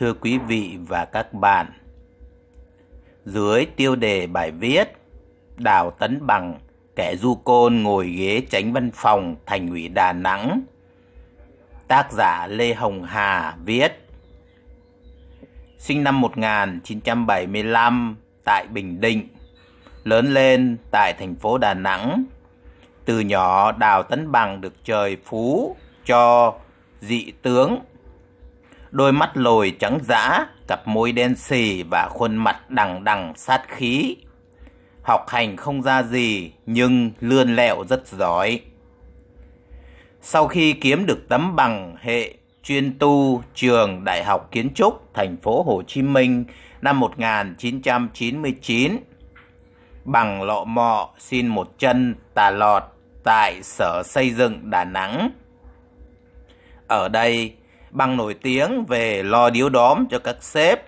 Thưa quý vị và các bạn, dưới tiêu đề bài viết Đào Tấn Bằng, kẻ du côn ngồi ghế tránh văn phòng thành ủy Đà Nẵng, tác giả Lê Hồng Hà viết Sinh năm 1975 tại Bình Định, lớn lên tại thành phố Đà Nẵng. Từ nhỏ Đào Tấn Bằng được trời phú cho dị tướng đôi mắt lồi trắng dã, cặp môi đen xì và khuôn mặt đằng đằng sát khí. Học hành không ra gì, nhưng lươn lẹo rất giỏi. Sau khi kiếm được tấm bằng hệ chuyên tu trường Đại học Kiến trúc thành phố Hồ Chí Minh năm 1999, bằng lọ mọ xin một chân tà lọt tại Sở Xây dựng Đà Nẵng. Ở đây, bằng nổi tiếng về lo điếu đóm cho các sếp.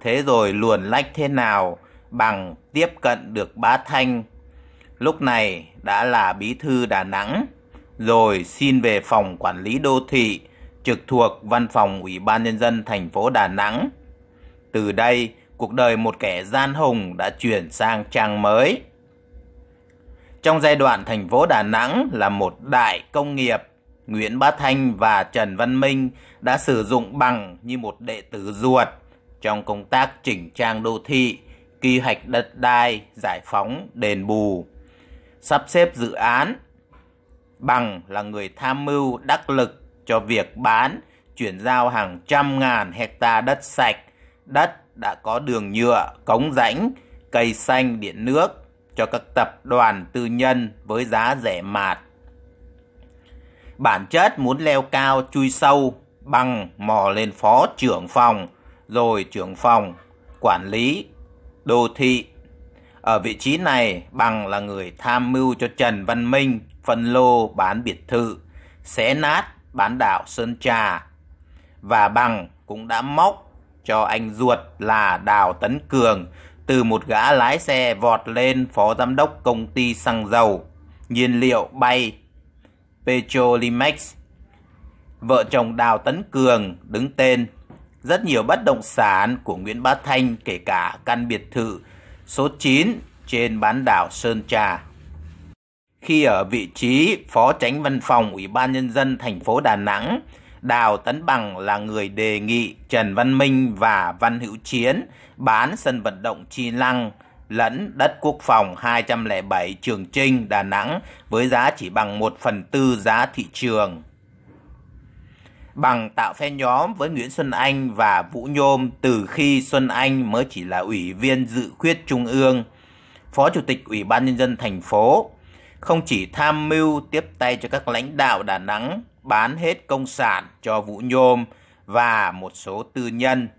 Thế rồi luồn lách thế nào bằng tiếp cận được bá thanh. Lúc này đã là bí thư Đà Nẵng, rồi xin về phòng quản lý đô thị trực thuộc văn phòng Ủy ban Nhân dân thành phố Đà Nẵng. Từ đây, cuộc đời một kẻ gian hùng đã chuyển sang trang mới. Trong giai đoạn thành phố Đà Nẵng là một đại công nghiệp Nguyễn Bá Thanh và Trần Văn Minh đã sử dụng bằng như một đệ tử ruột trong công tác chỉnh trang đô thị, quy hoạch đất đai, giải phóng, đền bù, sắp xếp dự án. Bằng là người tham mưu đắc lực cho việc bán, chuyển giao hàng trăm ngàn hecta đất sạch, đất đã có đường nhựa, cống rãnh, cây xanh, điện nước cho các tập đoàn tư nhân với giá rẻ mạt bản chất muốn leo cao chui sâu bằng mò lên phó trưởng phòng, rồi trưởng phòng, quản lý, đô thị. Ở vị trí này, bằng là người tham mưu cho Trần Văn Minh phân lô bán biệt thự, xé nát bán đảo Sơn Trà. Và bằng cũng đã móc cho anh ruột là Đào Tấn Cường từ một gã lái xe vọt lên phó giám đốc công ty xăng dầu, nhiên liệu bay PetroliMax, Vợ chồng Đào Tấn Cường đứng tên rất nhiều bất động sản của Nguyễn Bá Thanh kể cả căn biệt thự số 9 trên bán đảo Sơn Trà. Khi ở vị trí Phó Tránh Văn phòng Ủy ban Nhân dân thành phố Đà Nẵng, Đào Tấn Bằng là người đề nghị Trần Văn Minh và Văn Hữu Chiến bán sân vận động Chi Lăng lẫn đất quốc phòng 207 Trường Trinh, Đà Nẵng với giá chỉ bằng 1 phần tư giá thị trường. Bằng tạo phe nhóm với Nguyễn Xuân Anh và Vũ Nhôm từ khi Xuân Anh mới chỉ là ủy viên dự khuyết Trung ương, Phó Chủ tịch Ủy ban Nhân dân thành phố, không chỉ tham mưu tiếp tay cho các lãnh đạo Đà Nẵng bán hết công sản cho Vũ Nhôm và một số tư nhân –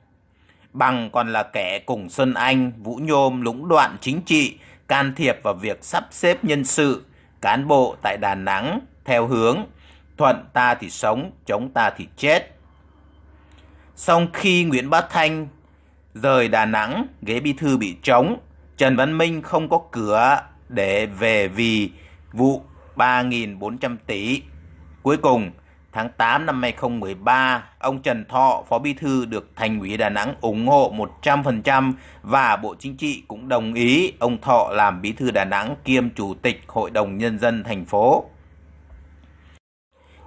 Bằng còn là kẻ cùng Xuân Anh, Vũ Nhôm lũng đoạn chính trị, can thiệp vào việc sắp xếp nhân sự, cán bộ tại Đà Nẵng theo hướng thuận ta thì sống, chống ta thì chết. Song khi Nguyễn Bá Thanh rời Đà Nẵng, ghế bí thư bị trống, Trần Văn Minh không có cửa để về vì vụ 3.400 tỷ. Cuối cùng, Tháng 8 năm 2013, ông Trần Thọ, Phó Bí thư được Thành ủy Đà Nẵng ủng hộ 100% và Bộ Chính trị cũng đồng ý ông Thọ làm Bí thư Đà Nẵng kiêm Chủ tịch Hội đồng Nhân dân thành phố.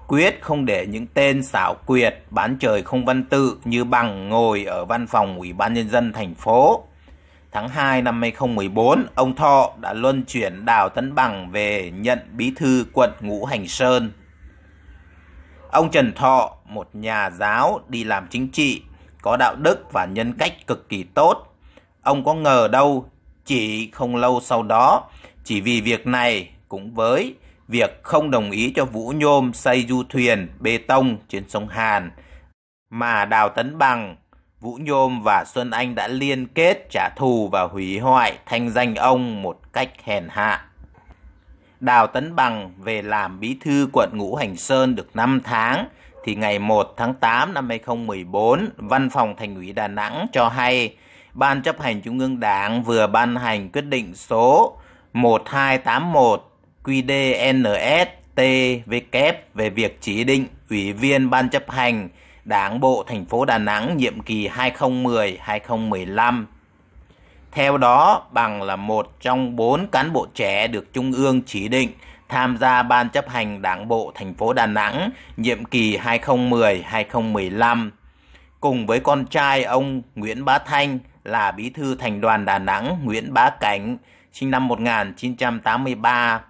Quyết không để những tên xảo quyệt, bán trời không văn tự như bằng ngồi ở văn phòng Ủy ban Nhân dân thành phố. Tháng 2 năm 2014, ông Thọ đã luân chuyển Đào Tấn Bằng về nhận bí thư quận Ngũ Hành Sơn. Ông Trần Thọ, một nhà giáo đi làm chính trị, có đạo đức và nhân cách cực kỳ tốt. Ông có ngờ đâu, chỉ không lâu sau đó, chỉ vì việc này cũng với việc không đồng ý cho Vũ Nhôm xây du thuyền bê tông trên sông Hàn, mà Đào Tấn Bằng, Vũ Nhôm và Xuân Anh đã liên kết trả thù và hủy hoại thanh danh ông một cách hèn hạ. Đào Tấn Bằng về làm bí thư quận Ngũ Hành Sơn được 5 tháng thì ngày 1 tháng 8 năm 2014, Văn phòng Thành ủy Đà Nẵng cho hay Ban chấp hành Trung ương Đảng vừa ban hành quyết định số 1281 QDNS TVK về việc chỉ định ủy viên Ban chấp hành Đảng bộ thành phố Đà Nẵng nhiệm kỳ 2010-2015 theo đó, Bằng là một trong bốn cán bộ trẻ được Trung ương chỉ định tham gia Ban chấp hành Đảng bộ thành phố Đà Nẵng nhiệm kỳ 2010-2015. Cùng với con trai ông Nguyễn Bá Thanh là bí thư thành đoàn Đà Nẵng Nguyễn Bá Cảnh, sinh năm 1983.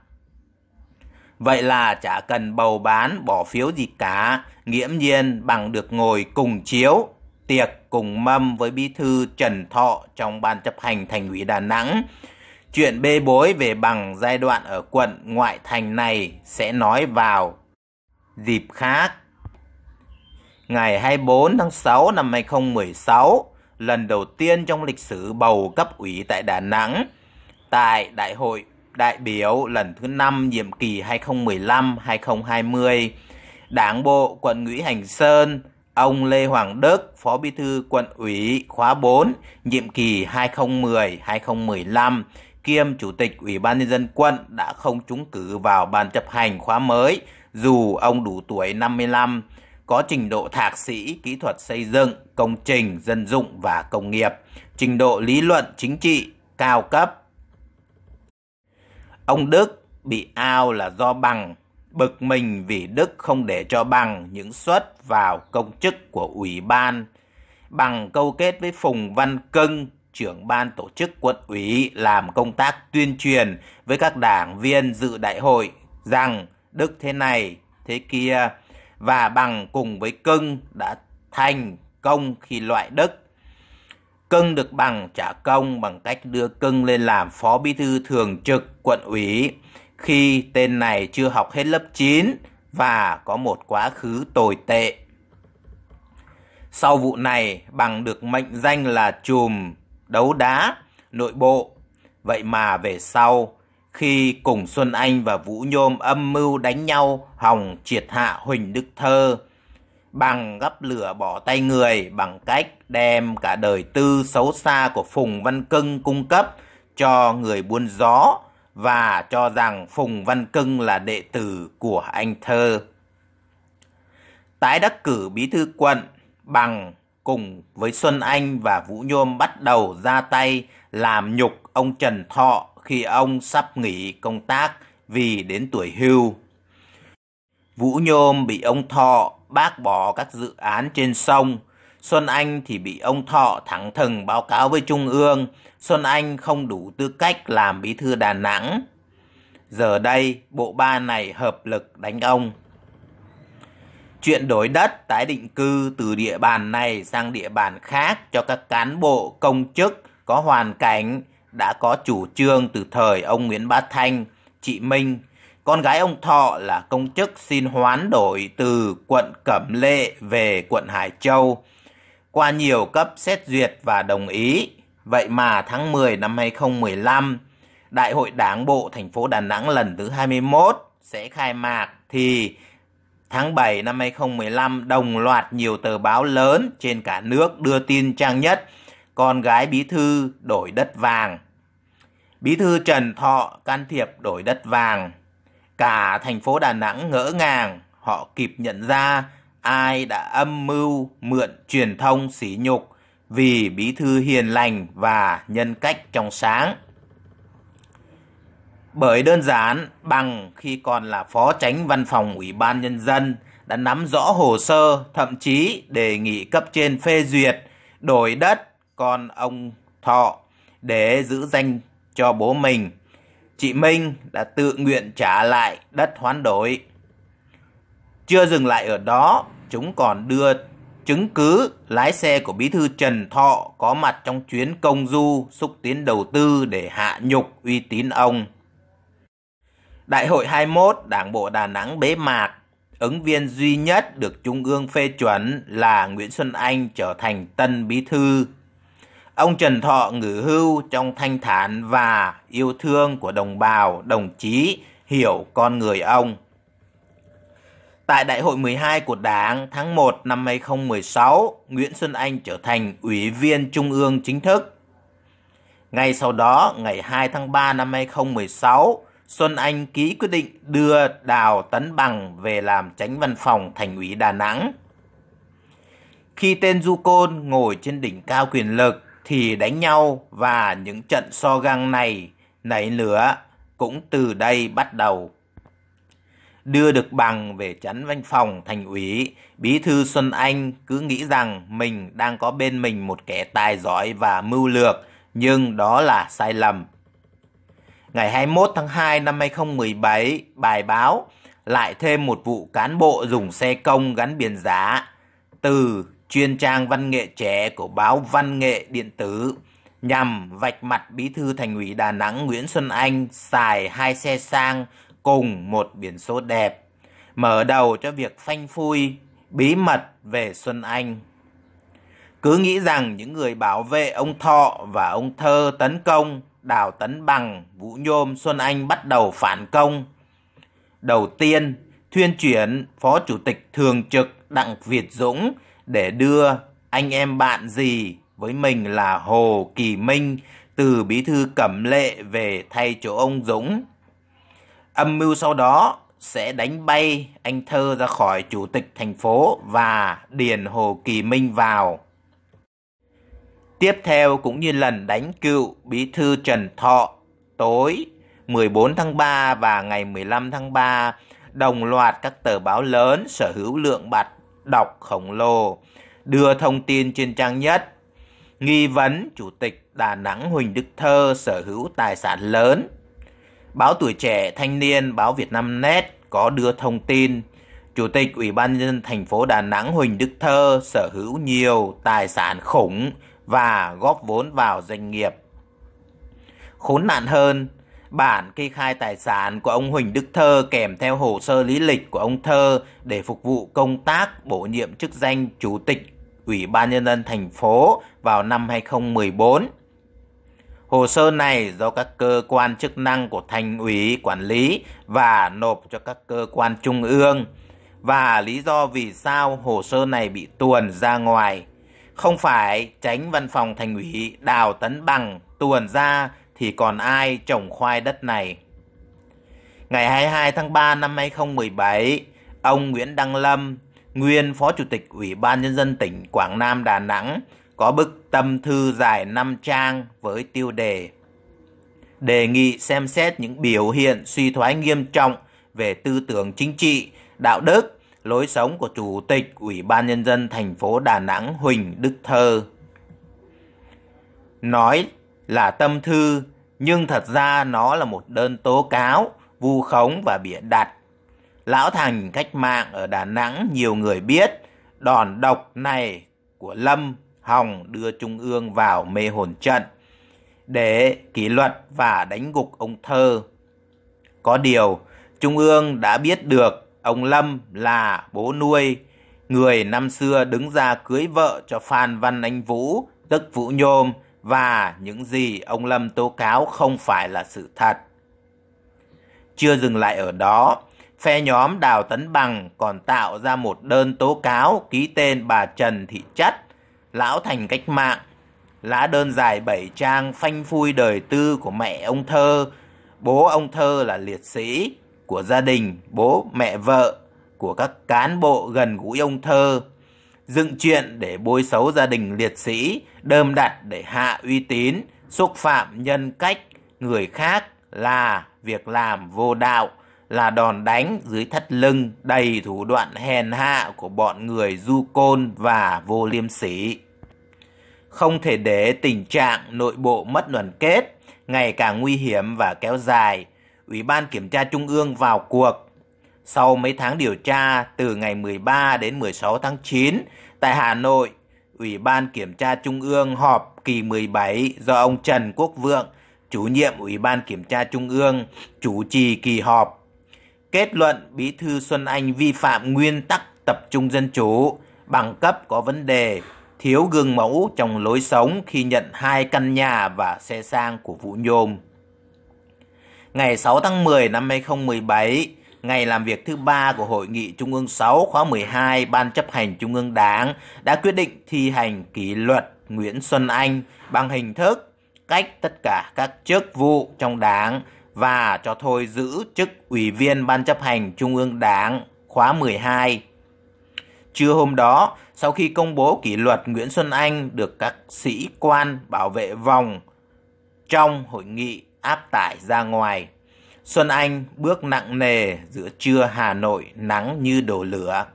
Vậy là chả cần bầu bán bỏ phiếu gì cả, nghiễm nhiên bằng được ngồi cùng chiếu tiệc cùng mâm với bí thư Trần Thọ trong ban chấp hành thành ủy Đà Nẵng. Chuyện bê bối về bằng giai đoạn ở quận ngoại thành này sẽ nói vào dịp khác. Ngày 24 tháng 6 năm 2016, lần đầu tiên trong lịch sử bầu cấp ủy tại Đà Nẵng, tại Đại hội đại biểu lần thứ 5 nhiệm kỳ 2015-2020, Đảng bộ quận Ngũ Hành Sơn ông Lê Hoàng Đức, Phó Bí thư quận ủy khóa 4, nhiệm kỳ 2010-2015, kiêm Chủ tịch Ủy ban Nhân dân quận đã không trúng cử vào ban chấp hành khóa mới, dù ông đủ tuổi 55, có trình độ thạc sĩ kỹ thuật xây dựng, công trình, dân dụng và công nghiệp, trình độ lý luận chính trị cao cấp. Ông Đức bị ao là do bằng bực mình vì Đức không để cho bằng những suất vào công chức của ủy ban. Bằng câu kết với Phùng Văn Cưng, trưởng ban tổ chức quận ủy làm công tác tuyên truyền với các đảng viên dự đại hội rằng Đức thế này, thế kia và bằng cùng với Cưng đã thành công khi loại Đức. Cưng được bằng trả công bằng cách đưa Cưng lên làm phó bí thư thường trực quận ủy khi tên này chưa học hết lớp 9 và có một quá khứ tồi tệ. Sau vụ này, Bằng được mệnh danh là chùm đấu đá nội bộ. Vậy mà về sau, khi cùng Xuân Anh và Vũ Nhôm âm mưu đánh nhau hòng triệt hạ Huỳnh Đức Thơ, Bằng gấp lửa bỏ tay người bằng cách đem cả đời tư xấu xa của Phùng Văn Cưng cung cấp cho người buôn gió và cho rằng Phùng Văn Cưng là đệ tử của anh Thơ. Tái đắc cử bí thư quận bằng cùng với Xuân Anh và Vũ Nhôm bắt đầu ra tay làm nhục ông Trần Thọ khi ông sắp nghỉ công tác vì đến tuổi hưu. Vũ Nhôm bị ông Thọ bác bỏ các dự án trên sông, Xuân Anh thì bị ông Thọ thẳng thừng báo cáo với Trung ương, Xuân Anh không đủ tư cách làm bí thư Đà Nẵng. Giờ đây, bộ ba này hợp lực đánh ông. Chuyện đổi đất, tái định cư từ địa bàn này sang địa bàn khác cho các cán bộ, công chức có hoàn cảnh đã có chủ trương từ thời ông Nguyễn Bá Thanh, chị Minh. Con gái ông Thọ là công chức xin hoán đổi từ quận Cẩm Lệ về quận Hải Châu qua nhiều cấp xét duyệt và đồng ý. Vậy mà tháng 10 năm 2015, Đại hội Đảng bộ thành phố Đà Nẵng lần thứ 21 sẽ khai mạc thì tháng 7 năm 2015 đồng loạt nhiều tờ báo lớn trên cả nước đưa tin trang nhất con gái bí thư đổi đất vàng. Bí thư Trần Thọ can thiệp đổi đất vàng. Cả thành phố Đà Nẵng ngỡ ngàng, họ kịp nhận ra ai đã âm mưu mượn truyền thông sỉ nhục vì bí thư hiền lành và nhân cách trong sáng. Bởi đơn giản bằng khi còn là phó tránh văn phòng Ủy ban Nhân dân đã nắm rõ hồ sơ, thậm chí đề nghị cấp trên phê duyệt, đổi đất con ông Thọ để giữ danh cho bố mình. Chị Minh đã tự nguyện trả lại đất hoán đổi. Chưa dừng lại ở đó, chúng còn đưa chứng cứ lái xe của bí thư Trần Thọ có mặt trong chuyến công du xúc tiến đầu tư để hạ nhục uy tín ông. Đại hội 21 Đảng bộ Đà Nẵng bế mạc, ứng viên duy nhất được Trung ương phê chuẩn là Nguyễn Xuân Anh trở thành tân bí thư. Ông Trần Thọ ngử hưu trong thanh thản và yêu thương của đồng bào, đồng chí hiểu con người ông. Tại Đại hội 12 của Đảng tháng 1 năm 2016, Nguyễn Xuân Anh trở thành Ủy viên Trung ương chính thức. Ngay sau đó, ngày 2 tháng 3 năm 2016, Xuân Anh ký quyết định đưa Đào Tấn Bằng về làm tránh văn phòng thành ủy Đà Nẵng. Khi tên Du Côn ngồi trên đỉnh cao quyền lực thì đánh nhau và những trận so găng này nảy lửa cũng từ đây bắt đầu đưa được bằng về chắn văn phòng thành ủy, bí thư Xuân Anh cứ nghĩ rằng mình đang có bên mình một kẻ tài giỏi và mưu lược, nhưng đó là sai lầm. Ngày 21 tháng 2 năm 2017, bài báo lại thêm một vụ cán bộ dùng xe công gắn biển giá từ chuyên trang văn nghệ trẻ của báo Văn nghệ Điện tử nhằm vạch mặt bí thư thành ủy Đà Nẵng Nguyễn Xuân Anh xài hai xe sang cùng một biển số đẹp, mở đầu cho việc phanh phui bí mật về Xuân Anh. Cứ nghĩ rằng những người bảo vệ ông Thọ và ông Thơ tấn công, Đào Tấn Bằng, Vũ Nhôm, Xuân Anh bắt đầu phản công. Đầu tiên, thuyên chuyển Phó Chủ tịch Thường trực Đặng Việt Dũng để đưa anh em bạn gì với mình là Hồ Kỳ Minh từ bí thư cẩm lệ về thay chỗ ông Dũng. Âm mưu sau đó sẽ đánh bay anh Thơ ra khỏi chủ tịch thành phố và điền Hồ Kỳ Minh vào. Tiếp theo cũng như lần đánh cựu bí thư Trần Thọ tối 14 tháng 3 và ngày 15 tháng 3, đồng loạt các tờ báo lớn sở hữu lượng bạc đọc khổng lồ đưa thông tin trên trang nhất nghi vấn chủ tịch Đà Nẵng Huỳnh Đức Thơ sở hữu tài sản lớn báo tuổi trẻ thanh niên, báo Việt Nam Net có đưa thông tin Chủ tịch Ủy ban nhân dân thành phố Đà Nẵng Huỳnh Đức Thơ sở hữu nhiều tài sản khủng và góp vốn vào doanh nghiệp. Khốn nạn hơn, bản kê khai tài sản của ông Huỳnh Đức Thơ kèm theo hồ sơ lý lịch của ông Thơ để phục vụ công tác bổ nhiệm chức danh Chủ tịch Ủy ban nhân dân thành phố vào năm 2014. Hồ sơ này do các cơ quan chức năng của thành ủy quản lý và nộp cho các cơ quan trung ương. Và lý do vì sao hồ sơ này bị tuồn ra ngoài không phải tránh văn phòng thành ủy Đào Tấn Bằng tuồn ra thì còn ai trồng khoai đất này. Ngày 22 tháng 3 năm 2017, ông Nguyễn Đăng Lâm, nguyên Phó Chủ tịch Ủy ban Nhân dân tỉnh Quảng Nam Đà Nẵng, có bức tâm thư dài 5 trang với tiêu đề Đề nghị xem xét những biểu hiện suy thoái nghiêm trọng về tư tưởng chính trị, đạo đức, lối sống của Chủ tịch Ủy ban Nhân dân thành phố Đà Nẵng Huỳnh Đức Thơ. Nói là tâm thư, nhưng thật ra nó là một đơn tố cáo, vu khống và bịa đặt. Lão Thành cách mạng ở Đà Nẵng nhiều người biết, đòn độc này của Lâm hòng đưa Trung ương vào mê hồn trận để kỷ luật và đánh gục ông Thơ. Có điều, Trung ương đã biết được ông Lâm là bố nuôi, người năm xưa đứng ra cưới vợ cho Phan Văn Anh Vũ, tức Vũ Nhôm, và những gì ông Lâm tố cáo không phải là sự thật. Chưa dừng lại ở đó, phe nhóm Đào Tấn Bằng còn tạo ra một đơn tố cáo ký tên bà Trần Thị Chất lão thành cách mạng. Lá đơn dài bảy trang phanh phui đời tư của mẹ ông Thơ. Bố ông Thơ là liệt sĩ của gia đình, bố mẹ vợ của các cán bộ gần gũi ông Thơ. Dựng chuyện để bôi xấu gia đình liệt sĩ, đơm đặt để hạ uy tín, xúc phạm nhân cách người khác là việc làm vô đạo là đòn đánh dưới thắt lưng đầy thủ đoạn hèn hạ của bọn người du côn và vô liêm sỉ không thể để tình trạng nội bộ mất đoàn kết ngày càng nguy hiểm và kéo dài. Ủy ban Kiểm tra Trung ương vào cuộc. Sau mấy tháng điều tra, từ ngày 13 đến 16 tháng 9, tại Hà Nội, Ủy ban Kiểm tra Trung ương họp kỳ 17 do ông Trần Quốc Vượng, chủ nhiệm Ủy ban Kiểm tra Trung ương, chủ trì kỳ họp. Kết luận Bí thư Xuân Anh vi phạm nguyên tắc tập trung dân chủ, bằng cấp có vấn đề, thiếu gương mẫu trong lối sống khi nhận hai căn nhà và xe sang của Vũ Nhôm. Ngày 6 tháng 10 năm 2017, ngày làm việc thứ ba của Hội nghị Trung ương 6 khóa 12 Ban chấp hành Trung ương Đảng đã quyết định thi hành kỷ luật Nguyễn Xuân Anh bằng hình thức cách tất cả các chức vụ trong đảng và cho thôi giữ chức Ủy viên Ban chấp hành Trung ương Đảng khóa 12. Trưa hôm đó, sau khi công bố kỷ luật Nguyễn Xuân Anh được các sĩ quan bảo vệ vòng trong hội nghị áp tải ra ngoài. Xuân Anh bước nặng nề giữa trưa Hà Nội nắng như đổ lửa.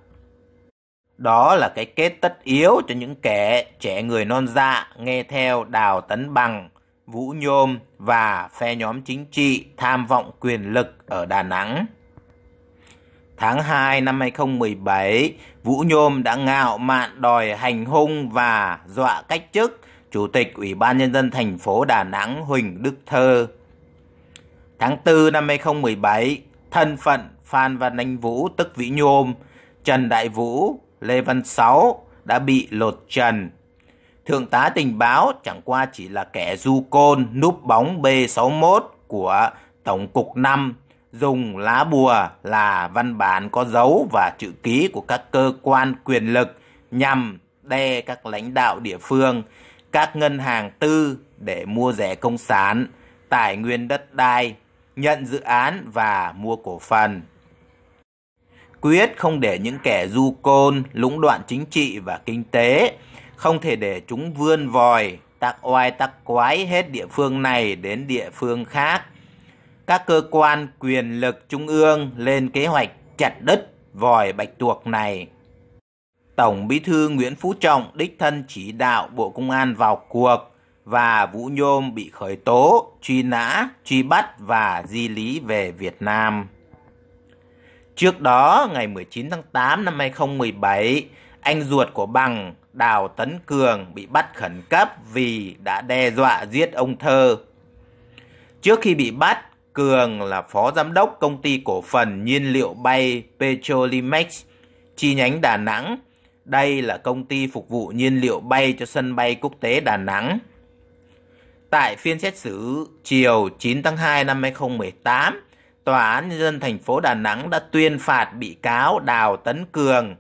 Đó là cái kết tất yếu cho những kẻ trẻ người non dạ nghe theo Đào Tấn Bằng, Vũ Nhôm và phe nhóm chính trị tham vọng quyền lực ở Đà Nẵng. Tháng 2 năm 2017, Vũ Nhôm đã ngạo mạn đòi hành hung và dọa cách chức Chủ tịch Ủy ban Nhân dân thành phố Đà Nẵng Huỳnh Đức Thơ. Tháng 4 năm 2017, thân phận Phan Văn Anh Vũ tức Vĩ Nhôm, Trần Đại Vũ, Lê Văn Sáu đã bị lột trần. Thượng tá tình báo chẳng qua chỉ là kẻ du côn núp bóng B61 của Tổng cục 5 dùng lá bùa là văn bản có dấu và chữ ký của các cơ quan quyền lực nhằm đe các lãnh đạo địa phương, các ngân hàng tư để mua rẻ công sản, tài nguyên đất đai, nhận dự án và mua cổ phần. Quyết không để những kẻ du côn, lũng đoạn chính trị và kinh tế, không thể để chúng vươn vòi, tắc oai tắc quái hết địa phương này đến địa phương khác – các cơ quan quyền lực trung ương lên kế hoạch chặt đứt vòi bạch tuộc này. Tổng Bí thư Nguyễn Phú Trọng đích thân chỉ đạo Bộ Công an vào cuộc và Vũ Nhôm bị khởi tố, truy nã, truy bắt và di lý về Việt Nam. Trước đó, ngày 19 tháng 8 năm 2017, anh ruột của Bằng, Đào Tấn Cường bị bắt khẩn cấp vì đã đe dọa giết ông Thơ. Trước khi bị bắt, Cường là phó giám đốc công ty cổ phần nhiên liệu bay Petrolimex, chi nhánh Đà Nẵng. Đây là công ty phục vụ nhiên liệu bay cho sân bay quốc tế Đà Nẵng. Tại phiên xét xử chiều 9 tháng 2 năm 2018, Tòa án Nhân dân thành phố Đà Nẵng đã tuyên phạt bị cáo Đào Tấn Cường,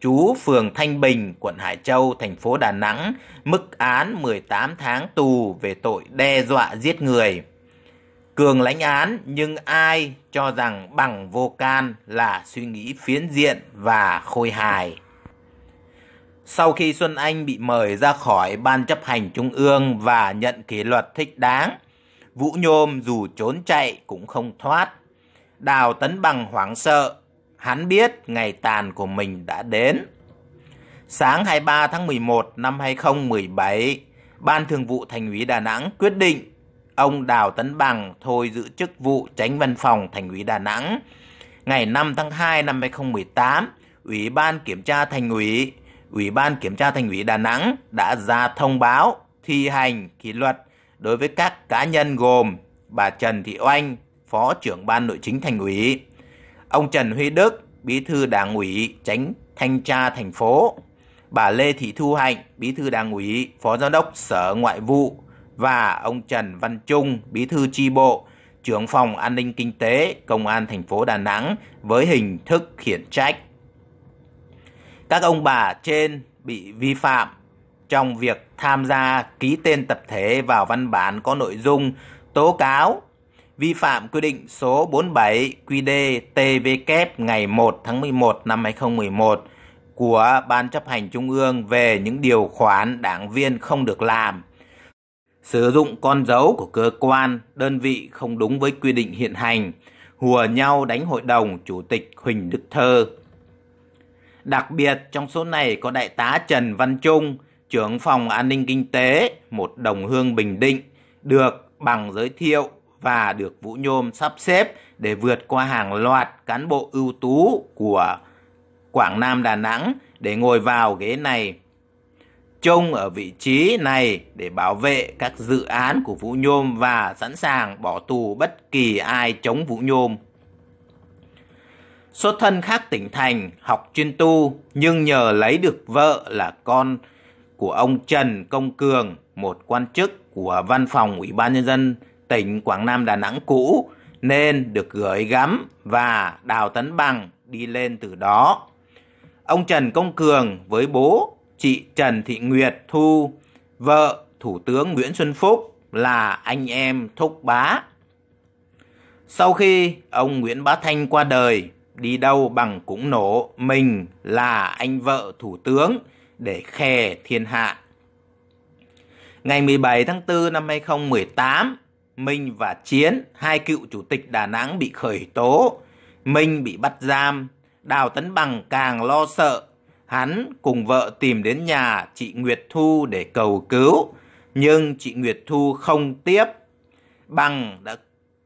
chú phường Thanh Bình, quận Hải Châu, thành phố Đà Nẵng, mức án 18 tháng tù về tội đe dọa giết người. Cường lãnh án nhưng ai cho rằng bằng vô can là suy nghĩ phiến diện và khôi hài. Sau khi Xuân Anh bị mời ra khỏi Ban chấp hành Trung ương và nhận kỷ luật thích đáng, Vũ Nhôm dù trốn chạy cũng không thoát. Đào Tấn Bằng hoảng sợ, hắn biết ngày tàn của mình đã đến. Sáng 23 tháng 11 năm 2017, Ban Thường vụ Thành ủy Đà Nẵng quyết định ông Đào Tấn Bằng thôi giữ chức vụ tránh văn phòng Thành ủy Đà Nẵng. Ngày 5 tháng 2 năm 2018, Ủy ban Kiểm tra Thành ủy, Ủy ban Kiểm tra Thành ủy Đà Nẵng đã ra thông báo thi hành kỷ luật đối với các cá nhân gồm bà Trần Thị Oanh, Phó trưởng Ban Nội chính Thành ủy, ông Trần Huy Đức, Bí thư Đảng ủy, Tránh Thanh tra thành phố, bà Lê Thị Thu Hạnh, Bí thư Đảng ủy, Phó Giám đốc Sở Ngoại vụ, và ông Trần Văn Trung, bí thư chi bộ, trưởng phòng an ninh kinh tế, công an thành phố Đà Nẵng với hình thức khiển trách. Các ông bà trên bị vi phạm trong việc tham gia ký tên tập thể vào văn bản có nội dung tố cáo vi phạm quy định số 47 QD TVK ngày 1 tháng 11 năm 2011 của Ban chấp hành Trung ương về những điều khoản đảng viên không được làm sử dụng con dấu của cơ quan, đơn vị không đúng với quy định hiện hành, hùa nhau đánh hội đồng Chủ tịch Huỳnh Đức Thơ. Đặc biệt trong số này có Đại tá Trần Văn Trung, trưởng phòng an ninh kinh tế, một đồng hương Bình Định, được bằng giới thiệu và được Vũ Nhôm sắp xếp để vượt qua hàng loạt cán bộ ưu tú của Quảng Nam Đà Nẵng để ngồi vào ghế này trông ở vị trí này để bảo vệ các dự án của Vũ Nhôm và sẵn sàng bỏ tù bất kỳ ai chống Vũ Nhôm. Xuất thân khác tỉnh thành, học chuyên tu nhưng nhờ lấy được vợ là con của ông Trần Công Cường, một quan chức của văn phòng Ủy ban Nhân dân tỉnh Quảng Nam Đà Nẵng cũ nên được gửi gắm và Đào Tấn Bằng đi lên từ đó. Ông Trần Công Cường với bố chị Trần Thị Nguyệt Thu, vợ Thủ tướng Nguyễn Xuân Phúc là anh em Thúc Bá. Sau khi ông Nguyễn Bá Thanh qua đời, đi đâu bằng cũng nổ mình là anh vợ Thủ tướng để khè thiên hạ. Ngày 17 tháng 4 năm 2018, Minh và Chiến, hai cựu chủ tịch Đà Nẵng bị khởi tố. Minh bị bắt giam. Đào Tấn Bằng càng lo sợ hắn cùng vợ tìm đến nhà chị Nguyệt Thu để cầu cứu, nhưng chị Nguyệt Thu không tiếp. Bằng đã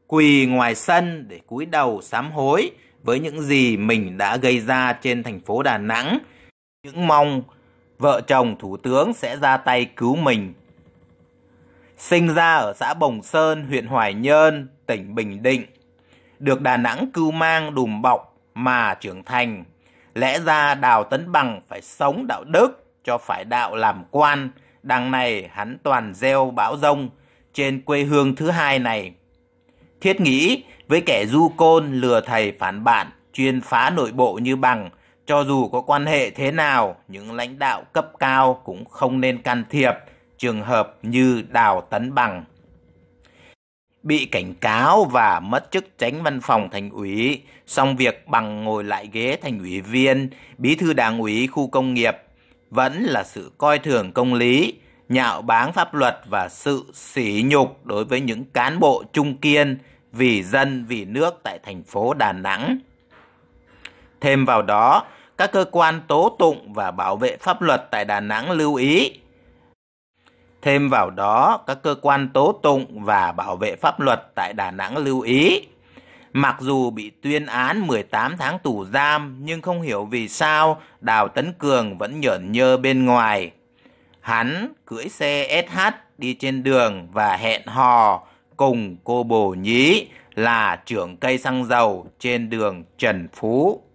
quỳ ngoài sân để cúi đầu sám hối với những gì mình đã gây ra trên thành phố Đà Nẵng, những mong vợ chồng thủ tướng sẽ ra tay cứu mình. Sinh ra ở xã Bồng Sơn, huyện Hoài Nhơn, tỉnh Bình Định, được Đà Nẵng cưu mang đùm bọc mà trưởng thành Lẽ ra Đào Tấn Bằng phải sống đạo đức cho phải đạo làm quan, đằng này hắn toàn gieo bão rông trên quê hương thứ hai này. Thiết nghĩ với kẻ du côn lừa thầy phản bản, chuyên phá nội bộ như bằng, cho dù có quan hệ thế nào, những lãnh đạo cấp cao cũng không nên can thiệp trường hợp như Đào Tấn Bằng bị cảnh cáo và mất chức tránh văn phòng thành ủy, xong việc bằng ngồi lại ghế thành ủy viên, bí thư đảng ủy khu công nghiệp vẫn là sự coi thường công lý, nhạo báng pháp luật và sự sỉ nhục đối với những cán bộ trung kiên vì dân vì nước tại thành phố Đà Nẵng. Thêm vào đó, các cơ quan tố tụng và bảo vệ pháp luật tại Đà Nẵng lưu ý Thêm vào đó, các cơ quan tố tụng và bảo vệ pháp luật tại Đà Nẵng lưu ý, mặc dù bị tuyên án 18 tháng tù giam nhưng không hiểu vì sao Đào Tấn Cường vẫn nhởn nhơ bên ngoài. Hắn cưỡi xe SH đi trên đường và hẹn hò cùng cô bồ nhí là trưởng cây xăng dầu trên đường Trần Phú.